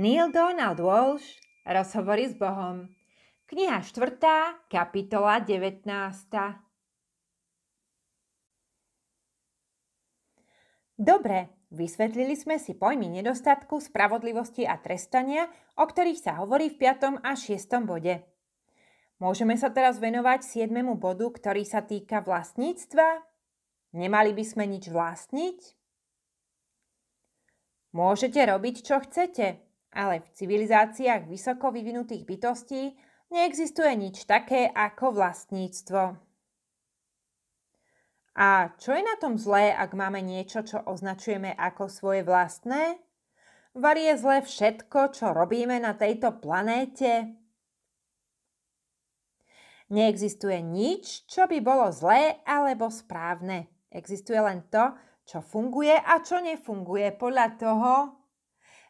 Neil Donald Walsh Rozhovory s Bohom Kniha 4. kapitola 19. Dobre, vysvetlili sme si pojmy nedostatku, spravodlivosti a trestania, o ktorých sa hovorí v 5. a 6. bode. Môžeme sa teraz venovať 7. bodu, ktorý sa týka vlastníctva. Nemali by sme nič vlastniť? Môžete robiť, čo chcete, ale v civilizáciách vysoko vyvinutých bytostí neexistuje nič také ako vlastníctvo. A čo je na tom zlé, ak máme niečo, čo označujeme ako svoje vlastné? Var je zlé všetko, čo robíme na tejto planéte. Neexistuje nič, čo by bolo zlé alebo správne. Existuje len to, čo funguje a čo nefunguje podľa toho,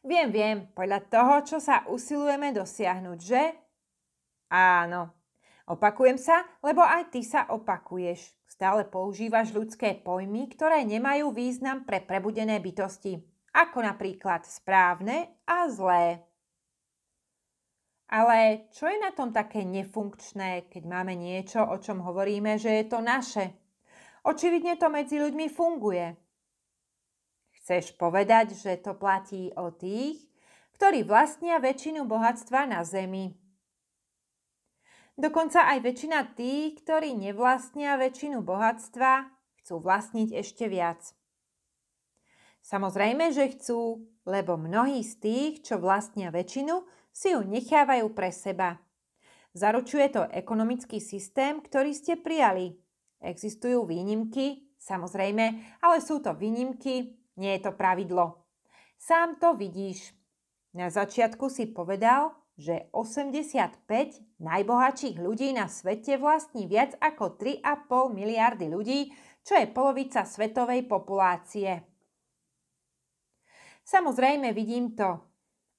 Viem, viem, podľa toho, čo sa usilujeme dosiahnuť, že? Áno. Opakujem sa, lebo aj ty sa opakuješ. Stále používaš ľudské pojmy, ktoré nemajú význam pre prebudené bytosti. Ako napríklad správne a zlé. Ale čo je na tom také nefunkčné, keď máme niečo, o čom hovoríme, že je to naše? Očividne to medzi ľuďmi funguje. Chceš povedať, že to platí o tých, ktorí vlastnia väčšinu bohatstva na Zemi. Dokonca aj väčšina tých, ktorí nevlastnia väčšinu bohatstva, chcú vlastniť ešte viac. Samozrejme, že chcú, lebo mnohí z tých, čo vlastnia väčšinu, si ju nechávajú pre seba. Zaručuje to ekonomický systém, ktorý ste prijali. Existujú výnimky, samozrejme, ale sú to výnimky, nie je to pravidlo. Sám to vidíš. Na začiatku si povedal, že 85 najbohatších ľudí na svete vlastní viac ako 3,5 miliardy ľudí, čo je polovica svetovej populácie. Samozrejme vidím to,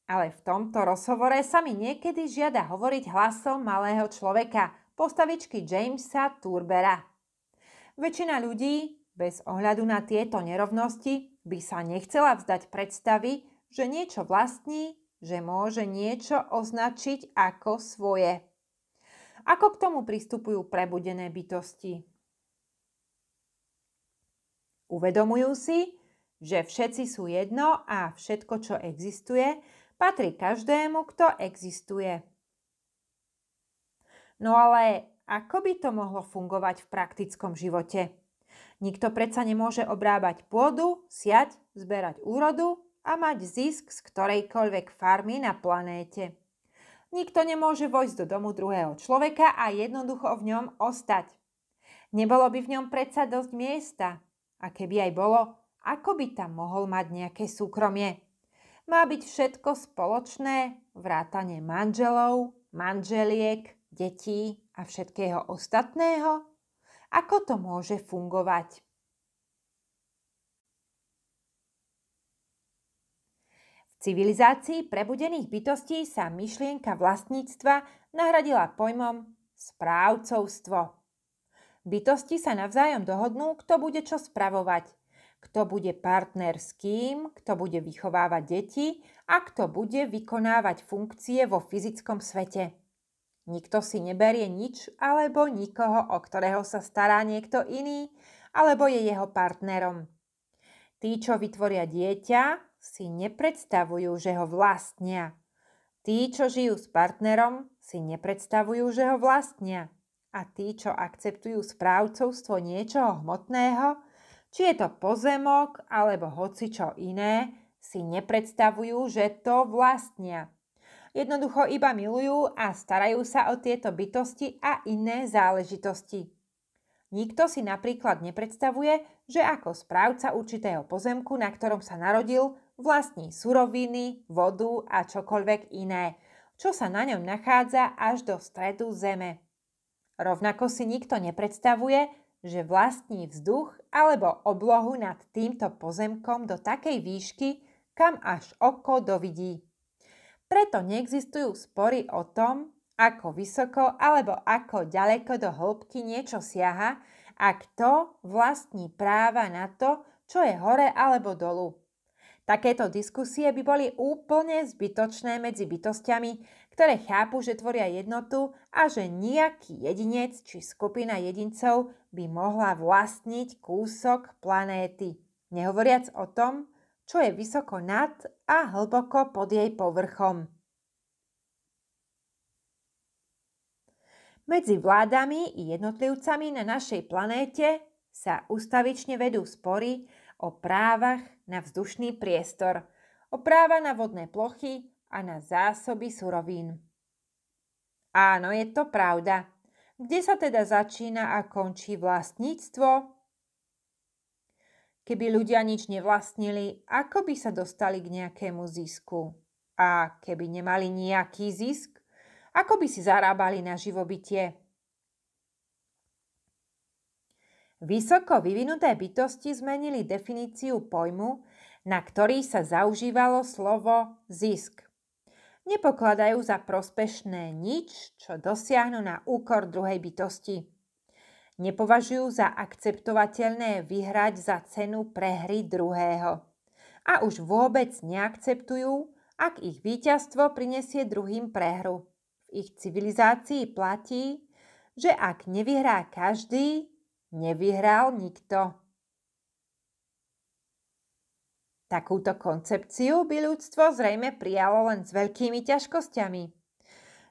ale v tomto rozhovore sa mi niekedy žiada hovoriť hlasom malého človeka, postavičky Jamesa Turbera. Väčšina ľudí, bez ohľadu na tieto nerovnosti, by sa nechcela vzdať predstavy, že niečo vlastní, že môže niečo označiť ako svoje. Ako k tomu pristupujú prebudené bytosti? Uvedomujú si, že všetci sú jedno a všetko, čo existuje, patrí každému, kto existuje. No ale ako by to mohlo fungovať v praktickom živote? Nikto predsa nemôže obrábať pôdu, siať, zberať úrodu a mať zisk z ktorejkoľvek farmy na planéte. Nikto nemôže vojsť do domu druhého človeka a jednoducho v ňom ostať. Nebolo by v ňom predsa dosť miesta. A keby aj bolo, ako by tam mohol mať nejaké súkromie? Má byť všetko spoločné, vrátane manželov, manželiek, detí a všetkého ostatného? Ako to môže fungovať? V civilizácii prebudených bytostí sa myšlienka vlastníctva nahradila pojmom správcovstvo. Bytosti sa navzájom dohodnú, kto bude čo spravovať, kto bude partner s kým, kto bude vychovávať deti a kto bude vykonávať funkcie vo fyzickom svete. Nikto si neberie nič alebo nikoho, o ktorého sa stará niekto iný alebo je jeho partnerom. Tí, čo vytvoria dieťa, si nepredstavujú, že ho vlastnia. Tí, čo žijú s partnerom, si nepredstavujú, že ho vlastnia. A tí, čo akceptujú správcovstvo niečoho hmotného, či je to pozemok alebo hoci čo iné, si nepredstavujú, že to vlastnia jednoducho iba milujú a starajú sa o tieto bytosti a iné záležitosti. Nikto si napríklad nepredstavuje, že ako správca určitého pozemku, na ktorom sa narodil, vlastní suroviny, vodu a čokoľvek iné, čo sa na ňom nachádza až do stredu zeme. Rovnako si nikto nepredstavuje, že vlastní vzduch alebo oblohu nad týmto pozemkom do takej výšky, kam až oko dovidí. Preto neexistujú spory o tom, ako vysoko alebo ako ďaleko do hĺbky niečo siaha a kto vlastní práva na to, čo je hore alebo dolu. Takéto diskusie by boli úplne zbytočné medzi bytostiami, ktoré chápu, že tvoria jednotu a že nejaký jedinec či skupina jedincov by mohla vlastniť kúsok planéty. Nehovoriac o tom, čo je vysoko nad a hlboko pod jej povrchom. Medzi vládami i jednotlivcami na našej planéte sa ustavične vedú spory o právach na vzdušný priestor, o práva na vodné plochy a na zásoby surovín. Áno, je to pravda. Kde sa teda začína a končí vlastníctvo, Keby ľudia nič nevlastnili, ako by sa dostali k nejakému zisku? A keby nemali nejaký zisk, ako by si zarábali na živobytie? Vysoko vyvinuté bytosti zmenili definíciu pojmu, na ktorý sa zaužívalo slovo zisk. Nepokladajú za prospešné nič, čo dosiahnu na úkor druhej bytosti. Nepovažujú za akceptovateľné vyhrať za cenu prehry druhého. A už vôbec neakceptujú, ak ich víťazstvo prinesie druhým prehru. V ich civilizácii platí, že ak nevyhrá každý, nevyhral nikto. Takúto koncepciu by ľudstvo zrejme prijalo len s veľkými ťažkosťami.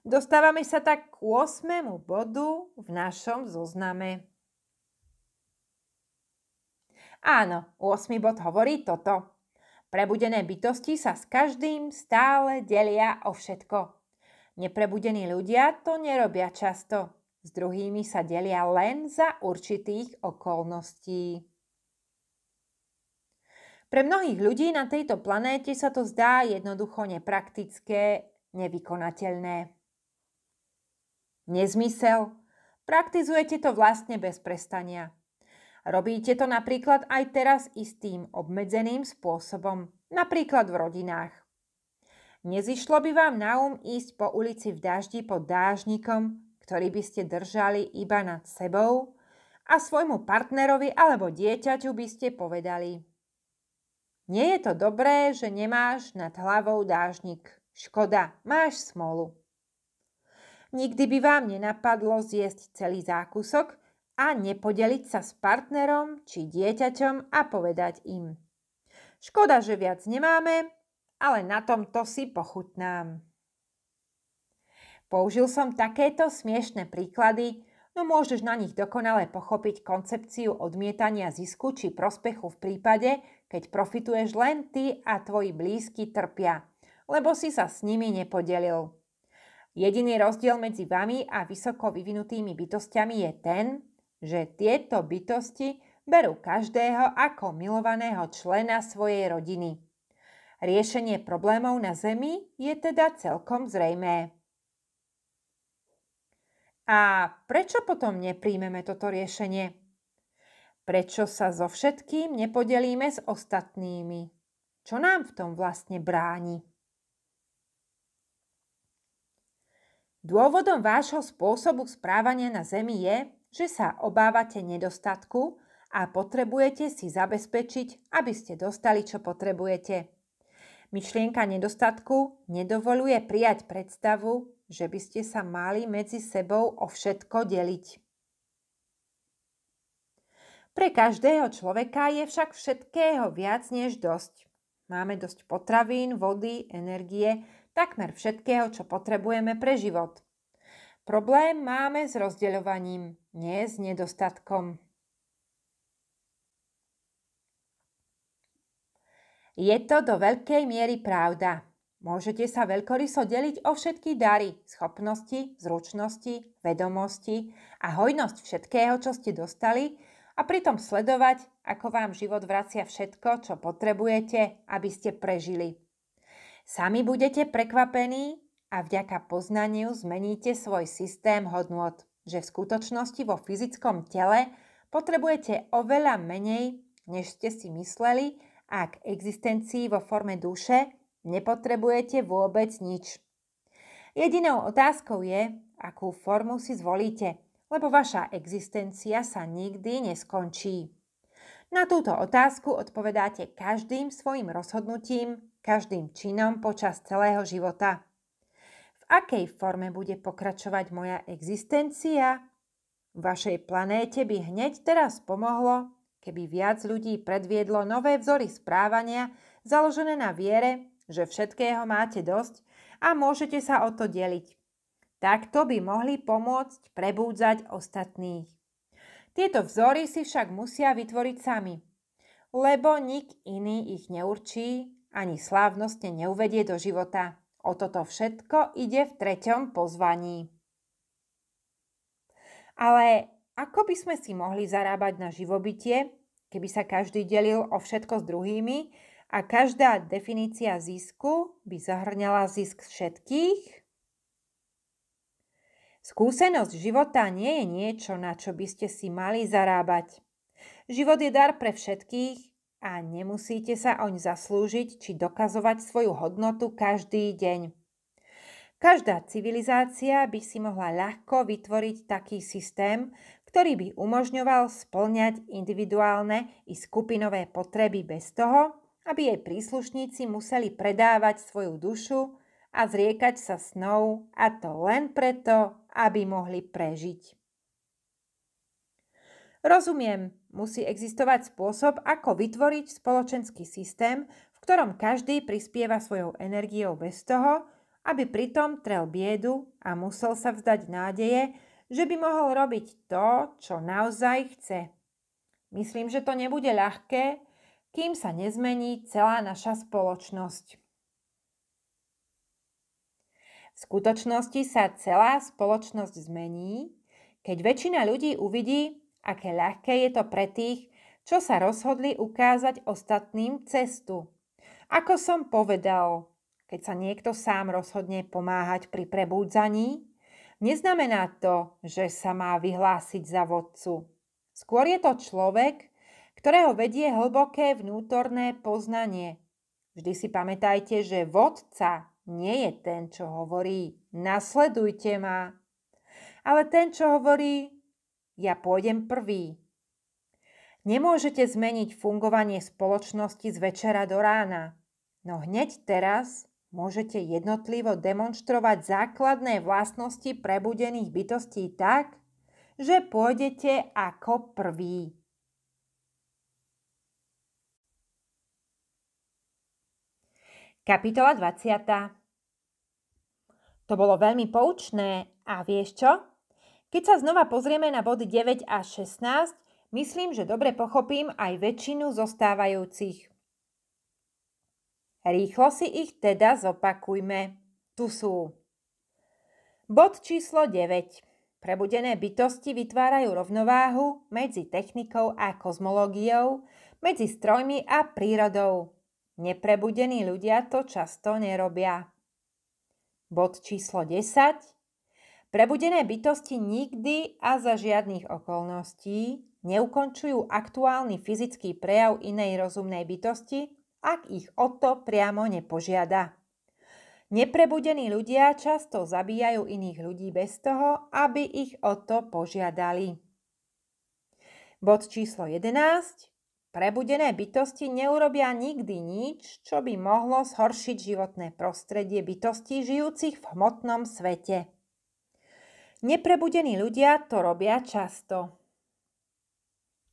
Dostávame sa tak k 8. bodu v našom zozname. Áno, 8. bod hovorí toto. Prebudené bytosti sa s každým stále delia o všetko. Neprebudení ľudia to nerobia často. S druhými sa delia len za určitých okolností. Pre mnohých ľudí na tejto planéte sa to zdá jednoducho nepraktické, nevykonateľné. Nezmysel. Praktizujete to vlastne bez prestania. Robíte to napríklad aj teraz istým obmedzeným spôsobom, napríklad v rodinách. Nezišlo by vám na um ísť po ulici v daždi pod dážnikom, ktorý by ste držali iba nad sebou a svojmu partnerovi alebo dieťaťu by ste povedali Nie je to dobré, že nemáš nad hlavou dážnik. Škoda, máš smolu. Nikdy by vám nenapadlo zjesť celý zákusok a nepodeliť sa s partnerom či dieťaťom a povedať im. Škoda, že viac nemáme, ale na tomto si pochutnám. Použil som takéto smiešne príklady, no môžeš na nich dokonale pochopiť koncepciu odmietania zisku či prospechu v prípade, keď profituješ len ty a tvoji blízky trpia, lebo si sa s nimi nepodelil. Jediný rozdiel medzi vami a vysoko vyvinutými bytostiami je ten, že tieto bytosti berú každého ako milovaného člena svojej rodiny. Riešenie problémov na Zemi je teda celkom zrejmé. A prečo potom nepríjmeme toto riešenie? Prečo sa so všetkým nepodelíme s ostatnými? Čo nám v tom vlastne bráni? Dôvodom vášho spôsobu správania na Zemi je, že sa obávate nedostatku a potrebujete si zabezpečiť, aby ste dostali, čo potrebujete. Myšlienka nedostatku nedovoluje prijať predstavu, že by ste sa mali medzi sebou o všetko deliť. Pre každého človeka je však všetkého viac než dosť. Máme dosť potravín, vody, energie, takmer všetkého, čo potrebujeme pre život. Problém máme s rozdeľovaním, nie s nedostatkom. Je to do veľkej miery pravda. Môžete sa veľkoryso deliť o všetky dary, schopnosti, zručnosti, vedomosti a hojnosť všetkého, čo ste dostali a pritom sledovať, ako vám život vracia všetko, čo potrebujete, aby ste prežili. Sami budete prekvapení a vďaka poznaniu zmeníte svoj systém hodnot, že v skutočnosti vo fyzickom tele potrebujete oveľa menej, než ste si mysleli a k existencii vo forme duše nepotrebujete vôbec nič. Jedinou otázkou je, akú formu si zvolíte, lebo vaša existencia sa nikdy neskončí. Na túto otázku odpovedáte každým svojim rozhodnutím každým činom počas celého života. V akej forme bude pokračovať moja existencia? Vašej planéte by hneď teraz pomohlo, keby viac ľudí predviedlo nové vzory správania založené na viere, že všetkého máte dosť a môžete sa o to deliť. Takto by mohli pomôcť prebúdzať ostatných. Tieto vzory si však musia vytvoriť sami, lebo nik iný ich neurčí ani slávnostne neuvedie do života. O toto všetko ide v treťom pozvaní. Ale ako by sme si mohli zarábať na živobytie, keby sa každý delil o všetko s druhými a každá definícia zisku by zahrňala zisk všetkých? Skúsenosť života nie je niečo, na čo by ste si mali zarábať. Život je dar pre všetkých a nemusíte sa oň zaslúžiť či dokazovať svoju hodnotu každý deň. Každá civilizácia by si mohla ľahko vytvoriť taký systém, ktorý by umožňoval splňať individuálne i skupinové potreby bez toho, aby jej príslušníci museli predávať svoju dušu a zriekať sa snou a to len preto, aby mohli prežiť. Rozumiem, Musí existovať spôsob, ako vytvoriť spoločenský systém, v ktorom každý prispieva svojou energiou bez toho, aby pritom trel biedu a musel sa vzdať nádeje, že by mohol robiť to, čo naozaj chce. Myslím, že to nebude ľahké, kým sa nezmení celá naša spoločnosť. V skutočnosti sa celá spoločnosť zmení, keď väčšina ľudí uvidí, Aké ľahké je to pre tých, čo sa rozhodli ukázať ostatným cestu. Ako som povedal, keď sa niekto sám rozhodne pomáhať pri prebúdzaní, neznamená to, že sa má vyhlásiť za vodcu. Skôr je to človek, ktorého vedie hlboké vnútorné poznanie. Vždy si pamätajte, že vodca nie je ten, čo hovorí nasledujte ma, ale ten, čo hovorí ja pôjdem prvý. Nemôžete zmeniť fungovanie spoločnosti z večera do rána, no hneď teraz môžete jednotlivo demonstrovať základné vlastnosti prebudených bytostí tak, že pôjdete ako prvý. Kapitola 20. To bolo veľmi poučné a vieš čo? Keď sa znova pozrieme na body 9 a 16, myslím, že dobre pochopím aj väčšinu zostávajúcich. Rýchlo si ich teda zopakujme. Tu sú. Bod číslo 9. Prebudené bytosti vytvárajú rovnováhu medzi technikou a kozmológiou, medzi strojmi a prírodou. Neprebudení ľudia to často nerobia. Bod číslo 10. Prebudené bytosti nikdy a za žiadnych okolností neukončujú aktuálny fyzický prejav inej rozumnej bytosti, ak ich o to priamo nepožiada. Neprebudení ľudia často zabíjajú iných ľudí bez toho, aby ich o to požiadali. Bod číslo 11. Prebudené bytosti neurobia nikdy nič, čo by mohlo zhoršiť životné prostredie bytostí žijúcich v hmotnom svete. Neprebudení ľudia to robia často.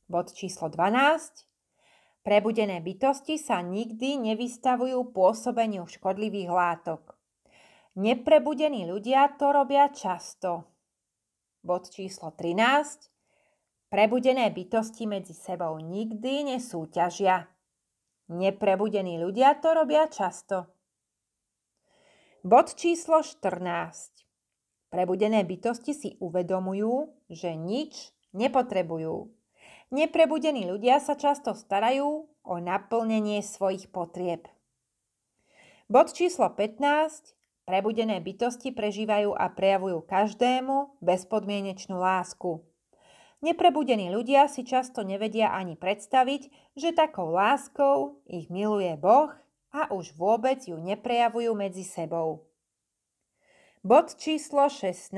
Bod číslo 12. Prebudené bytosti sa nikdy nevystavujú pôsobeniu škodlivých látok. Neprebudení ľudia to robia často. Bod číslo 13. Prebudené bytosti medzi sebou nikdy nesúťažia. Neprebudení ľudia to robia často. Bod číslo 14. Prebudené bytosti si uvedomujú, že nič nepotrebujú. Neprebudení ľudia sa často starajú o naplnenie svojich potrieb. Bod číslo 15. Prebudené bytosti prežívajú a prejavujú každému bezpodmienečnú lásku. Neprebudení ľudia si často nevedia ani predstaviť, že takou láskou ich miluje Boh a už vôbec ju neprejavujú medzi sebou. Bod číslo 16.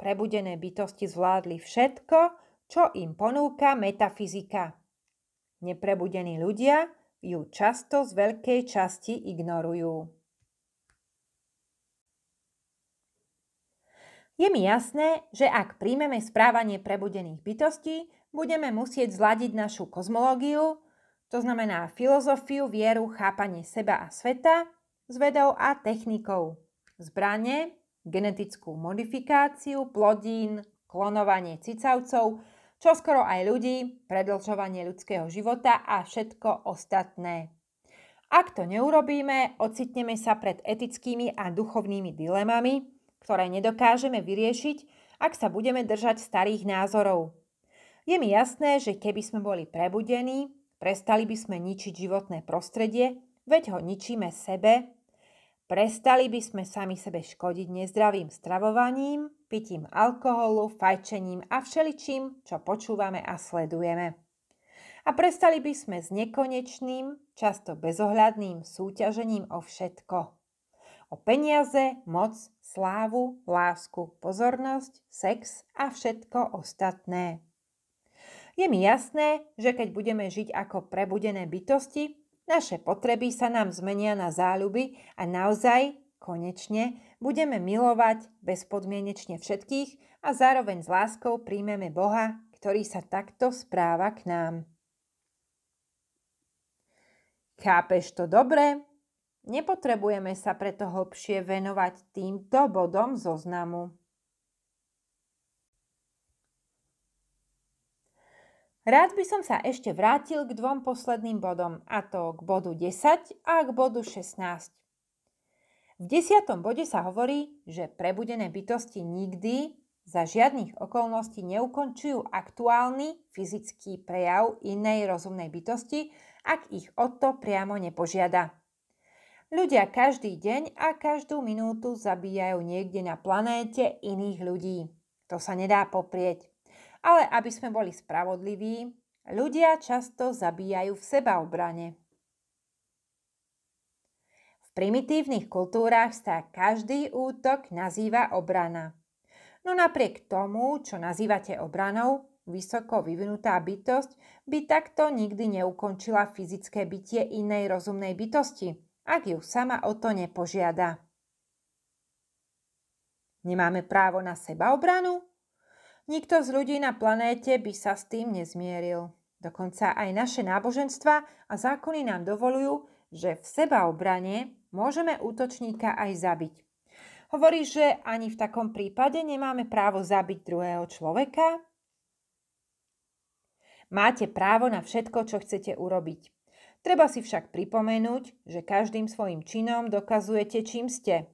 Prebudené bytosti zvládli všetko, čo im ponúka metafyzika. Neprebudení ľudia ju často z veľkej časti ignorujú. Je mi jasné, že ak príjmeme správanie prebudených bytostí, budeme musieť zladiť našu kozmológiu, to znamená filozofiu, vieru, chápanie seba a sveta, s vedou a technikou zbranie, genetickú modifikáciu plodín, klonovanie cicavcov, čo skoro aj ľudí, predlžovanie ľudského života a všetko ostatné. Ak to neurobíme, ocitneme sa pred etickými a duchovnými dilemami, ktoré nedokážeme vyriešiť, ak sa budeme držať starých názorov. Je mi jasné, že keby sme boli prebudení, prestali by sme ničiť životné prostredie, veď ho ničíme sebe Prestali by sme sami sebe škodiť nezdravým stravovaním, pitím alkoholu, fajčením a všeličím, čo počúvame a sledujeme. A prestali by sme s nekonečným, často bezohľadným súťažením o všetko. O peniaze, moc, slávu, lásku, pozornosť, sex a všetko ostatné. Je mi jasné, že keď budeme žiť ako prebudené bytosti, naše potreby sa nám zmenia na záľuby a naozaj, konečne, budeme milovať bezpodmienečne všetkých a zároveň s láskou príjmeme Boha, ktorý sa takto správa k nám. Chápeš to dobre? Nepotrebujeme sa preto hlbšie venovať týmto bodom zoznamu. Rád by som sa ešte vrátil k dvom posledným bodom, a to k bodu 10 a k bodu 16. V desiatom bode sa hovorí, že prebudené bytosti nikdy za žiadnych okolností neukončujú aktuálny fyzický prejav inej rozumnej bytosti, ak ich o to priamo nepožiada. Ľudia každý deň a každú minútu zabíjajú niekde na planéte iných ľudí. To sa nedá poprieť. Ale aby sme boli spravodliví, ľudia často zabíjajú v sebaobrane. V primitívnych kultúrach sa každý útok nazýva obrana. No napriek tomu, čo nazývate obranou, vysoko vyvinutá bytosť by takto nikdy neukončila fyzické bytie inej rozumnej bytosti, ak ju sama o to nepožiada. Nemáme právo na sebaobranu? Nikto z ľudí na planéte by sa s tým nezmieril. Dokonca aj naše náboženstva a zákony nám dovolujú, že v sebaobrane môžeme útočníka aj zabiť. Hovorí, že ani v takom prípade nemáme právo zabiť druhého človeka? Máte právo na všetko, čo chcete urobiť. Treba si však pripomenúť, že každým svojim činom dokazujete, čím ste.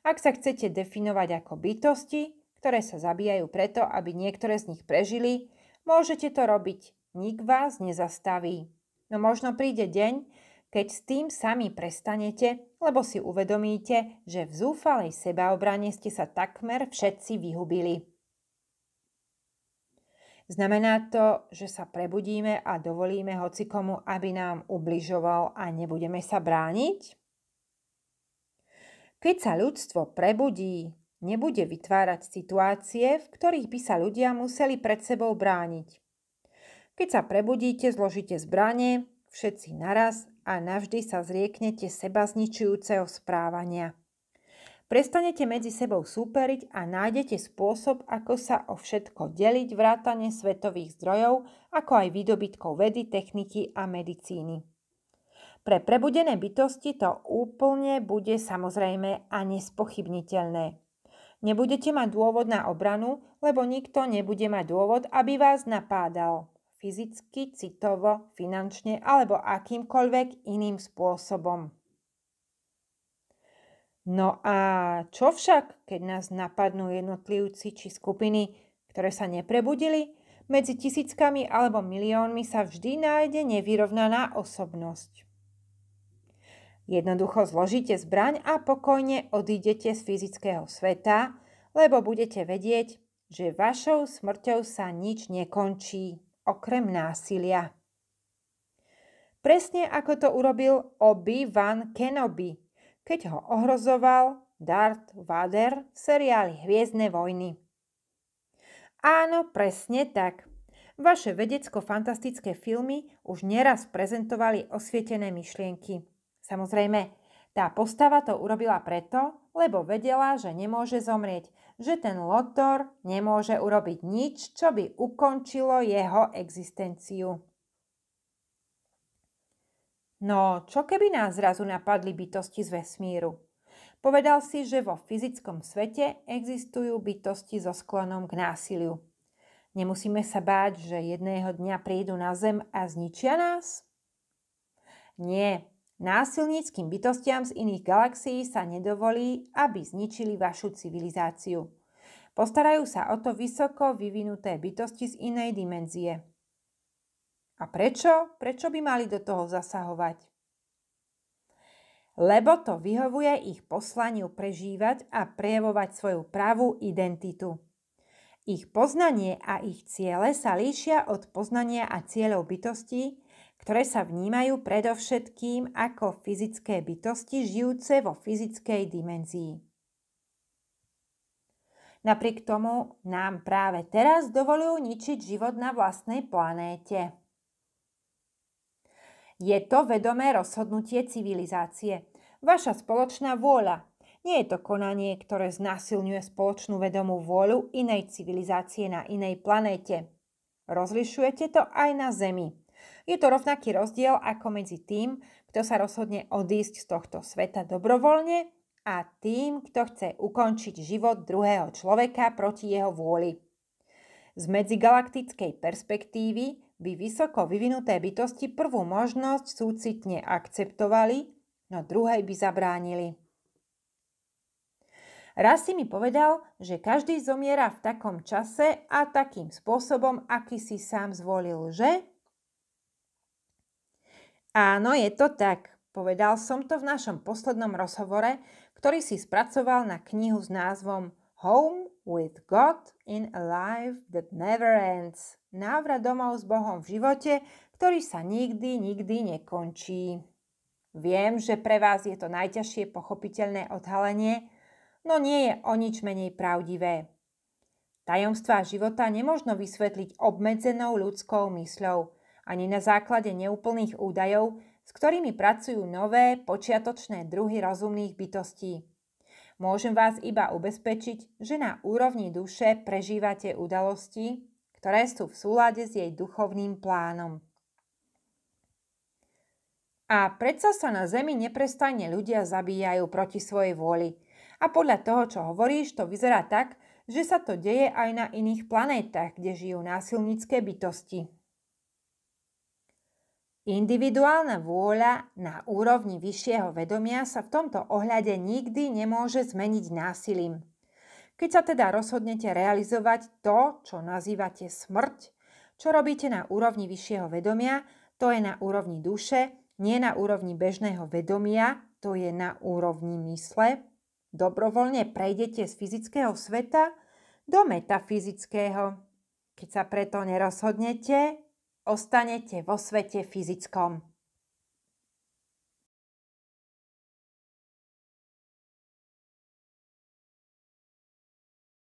Ak sa chcete definovať ako bytosti, ktoré sa zabíjajú preto, aby niektoré z nich prežili, môžete to robiť. Nik vás nezastaví. No možno príde deň, keď s tým sami prestanete, lebo si uvedomíte, že v zúfalej sebaobrane ste sa takmer všetci vyhubili. Znamená to, že sa prebudíme a dovolíme hocikomu, aby nám ubližoval a nebudeme sa brániť? Keď sa ľudstvo prebudí, Nebude vytvárať situácie, v ktorých by sa ľudia museli pred sebou brániť. Keď sa prebudíte, zložíte zbranie, všetci naraz a navždy sa zrieknete seba zničujúceho správania. Prestanete medzi sebou súperiť a nájdete spôsob, ako sa o všetko deliť vrátane svetových zdrojov, ako aj výdobytkov vedy, techniky a medicíny. Pre prebudené bytosti to úplne bude samozrejme a nespochybniteľné. Nebudete mať dôvod na obranu, lebo nikto nebude mať dôvod, aby vás napádal fyzicky, citovo, finančne alebo akýmkoľvek iným spôsobom. No a čo však, keď nás napadnú jednotlivci či skupiny, ktoré sa neprebudili? Medzi tisíckami alebo miliónmi sa vždy nájde nevyrovnaná osobnosť. Jednoducho zložíte zbraň a pokojne odídete z fyzického sveta, lebo budete vedieť, že vašou smrťou sa nič nekončí, okrem násilia. Presne ako to urobil Obi-Wan Kenobi, keď ho ohrozoval Darth Vader v seriáli Hviezdne vojny. Áno, presne tak. Vaše vedecko-fantastické filmy už neraz prezentovali osvietené myšlienky – Samozrejme, tá postava to urobila preto, lebo vedela, že nemôže zomrieť, že ten Lotor nemôže urobiť nič, čo by ukončilo jeho existenciu. No, čo keby nás zrazu napadli bytosti z vesmíru? Povedal si, že vo fyzickom svete existujú bytosti so sklonom k násiliu. Nemusíme sa báť, že jedného dňa prídu na Zem a zničia nás? Nie, Násilníckým bytostiam z iných galaxií sa nedovolí, aby zničili vašu civilizáciu. Postarajú sa o to vysoko vyvinuté bytosti z inej dimenzie. A prečo? Prečo by mali do toho zasahovať? Lebo to vyhovuje ich poslaniu prežívať a prejavovať svoju pravú identitu. Ich poznanie a ich ciele sa líšia od poznania a cieľov bytostí, ktoré sa vnímajú predovšetkým ako fyzické bytosti žijúce vo fyzickej dimenzii. Napriek tomu nám práve teraz dovolujú ničiť život na vlastnej planéte. Je to vedomé rozhodnutie civilizácie, vaša spoločná vôľa. Nie je to konanie, ktoré znásilňuje spoločnú vedomú vôľu inej civilizácie na inej planéte. Rozlišujete to aj na Zemi. Je to rovnaký rozdiel ako medzi tým, kto sa rozhodne odísť z tohto sveta dobrovoľne a tým, kto chce ukončiť život druhého človeka proti jeho vôli. Z medzigalaktickej perspektívy by vysoko vyvinuté bytosti prvú možnosť súcitne akceptovali, no druhej by zabránili. Raz si mi povedal, že každý zomiera v takom čase a takým spôsobom, aký si sám zvolil, že? Áno, je to tak. Povedal som to v našom poslednom rozhovore, ktorý si spracoval na knihu s názvom Home with God in a Life that Never Ends. Návrat domov s Bohom v živote, ktorý sa nikdy, nikdy nekončí. Viem, že pre vás je to najťažšie pochopiteľné odhalenie, no nie je o nič menej pravdivé. Tajomstvá života nemožno vysvetliť obmedzenou ľudskou mysľou – ani na základe neúplných údajov, s ktorými pracujú nové, počiatočné druhy rozumných bytostí. Môžem vás iba ubezpečiť, že na úrovni duše prežívate udalosti, ktoré sú v súlade s jej duchovným plánom. A predsa sa na Zemi neprestane ľudia zabíjajú proti svojej vôli. A podľa toho, čo hovoríš, to vyzerá tak, že sa to deje aj na iných planétach, kde žijú násilnícke bytosti. Individuálna vôľa na úrovni vyššieho vedomia sa v tomto ohľade nikdy nemôže zmeniť násilím. Keď sa teda rozhodnete realizovať to, čo nazývate smrť, čo robíte na úrovni vyššieho vedomia, to je na úrovni duše, nie na úrovni bežného vedomia, to je na úrovni mysle. Dobrovoľne prejdete z fyzického sveta do metafyzického. Keď sa preto nerozhodnete, ostanete vo svete fyzickom.